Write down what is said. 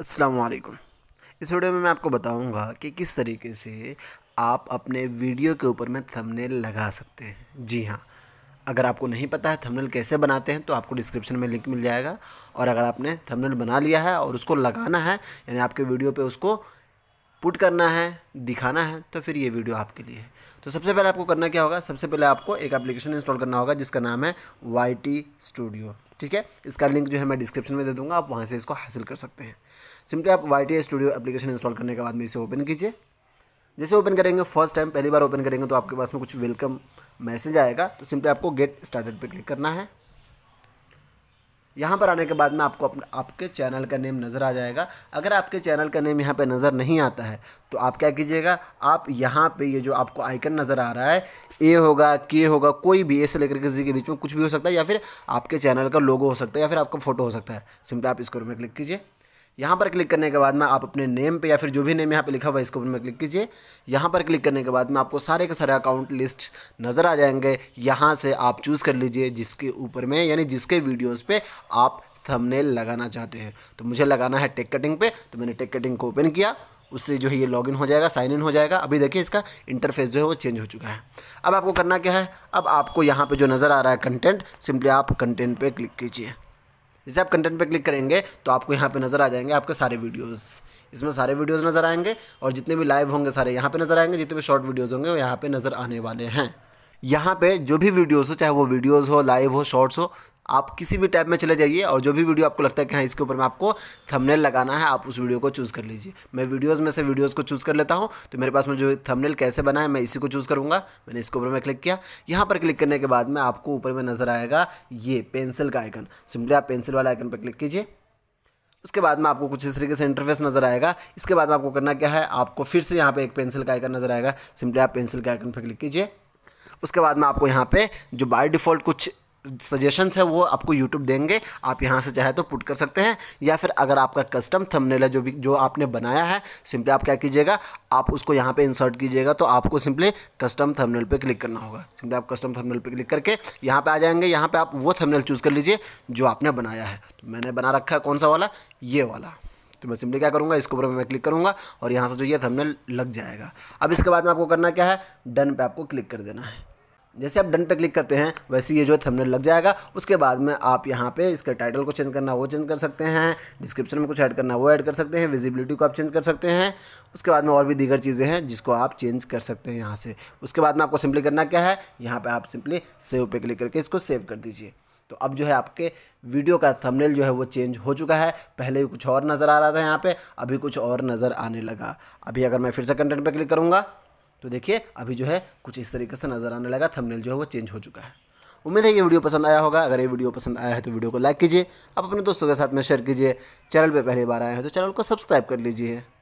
असलकुम इस वीडियो में मैं आपको बताऊंगा कि किस तरीके से आप अपने वीडियो के ऊपर में थंबनेल लगा सकते हैं जी हाँ अगर आपको नहीं पता है थंबनेल कैसे बनाते हैं तो आपको डिस्क्रिप्शन में लिंक मिल जाएगा और अगर आपने थंबनेल बना लिया है और उसको लगाना है यानी आपके वीडियो पे उसको पुट करना है दिखाना है तो फिर ये वीडियो आपके लिए है तो सबसे पहले आपको करना क्या होगा सबसे पहले आपको एक एप्लीकेशन इंस्टॉल करना होगा जिसका नाम है वाई स्टूडियो ठीक है इसका लिंक जो है मैं डिस्क्रिप्शन में दे दूंगा आप वहाँ से इसको हासिल कर सकते हैं सिंपली आप Y T studio application install करने के बाद में इसे ओपन कीजिए जैसे ओपन करेंगे फर्स्ट टाइम पहली बार ओपन करेंगे तो आपके पास में कुछ वेलकम मैसेज आएगा तो सिंपली आपको गेट स्टार्टेड पे क्लिक करना है यहाँ पर आने के बाद में आपको अपने आपके चैनल का नेम नज़र आ जाएगा अगर आपके चैनल का नेम यहाँ पे नज़र नहीं आता है तो आप क्या कीजिएगा आप यहाँ पे ये यह जो आपको आइकन नज़र आ रहा है ए होगा के होगा कोई भी ए से लेकर किसी के बीच में कुछ भी हो सकता है या फिर आपके चैनल का लोगो हो सकता है या फिर आपका फोटो हो सकता है सिंपली आप इसको में क्लिक कीजिए यहाँ पर क्लिक करने के बाद में आप अपने नेम पे या फिर जो भी नेम यहाँ पे लिखा हुआ है इसके ऊपर में क्लिक कीजिए यहाँ पर क्लिक करने के बाद में आपको सारे के सारे अकाउंट लिस्ट नज़र आ जाएंगे यहाँ से आप चूज़ कर लीजिए जिसके ऊपर में यानी जिसके वीडियोज़ पर आप थंबनेल लगाना चाहते हैं तो मुझे लगाना है टेक कटिंग पे तो मैंने टेक कटिंग को ओपन किया उससे जो है ये लॉगिन हो जाएगा साइन इन हो जाएगा अभी देखिए इसका इंटरफेस जो है वो चेंज हो चुका है अब आपको करना क्या है अब आपको यहाँ पे जो नज़र आ रहा है कंटेंट सिंपली आप कंटेंट पे क्लिक कीजिए जैसे आप कंटेंट पे क्लिक करेंगे तो आपको यहाँ पे नज़र आ जाएंगे आपके सारे वीडियोस इसमें सारे वीडियोस नज़र आएंगे और जितने भी लाइव होंगे सारे यहाँ पे नज़र आएंगे जितने भी शॉर्ट वीडियोस होंगे वो यहाँ पे नज़र आने वाले हैं यहाँ पे जो भी वीडियोस हो चाहे वो वीडियोस हो लाइव हो शॉर्ट्स हो आप किसी भी टैब में चले जाइए और जो भी वीडियो आपको लगता है कि हाँ इसके ऊपर में आपको थंबनेल लगाना है आप उस वीडियो को चूज़ कर लीजिए मैं वीडियोज़ में से वीडियोज़ को चूज़ कर लेता हूँ तो मेरे पास में जो थंबनेल कैसे बना है मैं इसी को चूज़ करूँगा मैंने इसके ऊपर में क्लिक किया यहाँ पर क्लिक करने के बाद में आपको ऊपर में नज़र आएगा ये पेंसिल का आइकन सिंपली आप पेंसिल वाला आइकन पर क्लिक कीजिए उसके बाद में आपको कुछ इस तरीके से इंटरफेस नज़र आएगा इसके बाद में आपको करना क्या है आपको फिर से यहाँ पर एक पेंसिल का आइकन नज़र आएगा सिंपली आप पेंसिल का आइकन पर क्लिक कीजिए उसके बाद में आपको यहाँ पे जो बाय डिफ़ॉल्ट कुछ सजेशंस है वो आपको यूट्यूब देंगे आप यहाँ से चाहे तो पुट कर सकते हैं या फिर अगर आपका कस्टम थंबनेल है जो भी जो आपने बनाया है सिंपली आप क्या कीजिएगा आप उसको यहाँ पे इंसर्ट कीजिएगा तो आपको सिंपली कस्टम थंबनेल पे क्लिक करना होगा सिंपली आप कस्टम थंबनेल पे क्लिक करके यहाँ पे आ जाएंगे यहाँ पर आप वो थमनेल चूज़ कर लीजिए जो आपने बनाया है तो मैंने बना रखा है कौन सा वाला ये वाला तो मैं सिंपली क्या करूँगा इसके ऊपर मैं क्लिक करूँगा और यहाँ से जो ये थमनेल लग जाएगा अब इसके बाद में आपको करना क्या है डन पर आपको क्लिक कर देना है जैसे आप डन पे क्लिक करते हैं वैसे ये जो है थंबनेल लग जाएगा उसके बाद में आप यहाँ पे इसके टाइटल को चेंज करना वो चेंज कर सकते हैं डिस्क्रिप्शन में कुछ ऐड करना वो ऐड कर सकते हैं विजिबिलिटी को आप चेंज कर सकते हैं उसके बाद में और भी दीगर चीज़ें हैं जिसको आप चेंज कर सकते हैं यहाँ से उसके बाद में आपको सिंपली करना क्या है यहाँ पर आप सिंपली सेव पर क्लिक करके इसको सेव कर दीजिए तो अब जो है आपके वीडियो का थंबनेल जो है वो चेंज हो चुका है पहले कुछ और नज़र आ रहा था यहाँ पे अभी कुछ और नज़र आने लगा अभी अगर मैं फिर से कंटेंट पे क्लिक करूँगा तो देखिए अभी जो है कुछ इस तरीके से नज़र आने लगा थंबनेल जो है वो चेंज हो चुका है उम्मीद है ये वीडियो पसंद आया होगा अगर ये वीडियो पसंद आया है तो वीडियो को लाइक कीजिए आप अपने दोस्तों के साथ में शेयर कीजिए चैनल पर पहली बार आए हैं तो चैनल को सब्सक्राइब कर लीजिए